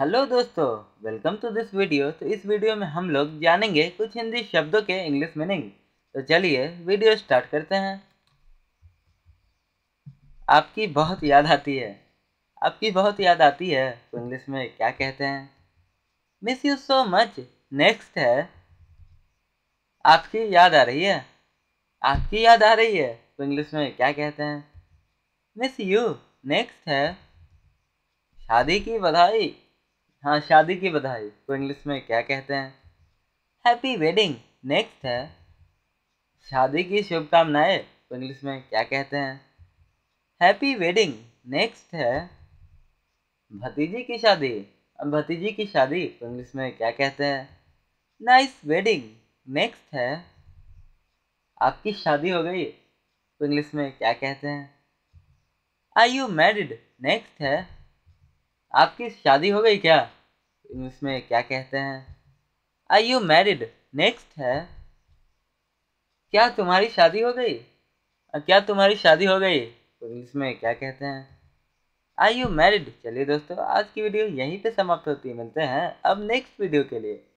hello दोस्तों welcome to this video तो इस वीडियो में हम लोग जानेंगे कुछ हिंदी शब्दों के इंग्लिश मीनिंग तो चलिए वीडियो स्टार्ट करते हैं आपकी बहुत याद आती है आपकी बहुत याद आती है तो इंग्लिश में क्या कहते हैं miss you so much next है आपकी याद आ रही है आपकी याद आ रही है तो इंग्लिश में क्या कहते हैं मिस यू नेक्स्ट है शादी की बधाई हाँ शादी की बधाई को तो इंग्लिश में क्या कहते हैं हैप्पी वेडिंग नेक्स्ट है शादी की शुभकामनाएं को तो इंग्लिश में क्या कहते हैं हैप्पी वेडिंग नेक्स्ट है भतीजी की शादी अब भतीजी की शादी को तो इंग्लिश में क्या कहते हैं नाइस वेडिंग नेक्स्ट है आपकी शादी हो गई तो इंग्लिश में क्या कहते हैं आई यू मैरिड नेक्स्ट है आपकी शादी हो गई क्या इसमें क्या कहते हैं आई यू मैरिड नेक्स्ट है क्या तुम्हारी शादी हो गई क्या तुम्हारी शादी हो गई इंग्लिश में क्या कहते हैं आई यू मैरिड चलिए दोस्तों आज की वीडियो यहीं पे समाप्त होती है मिलते हैं अब नेक्स्ट वीडियो के लिए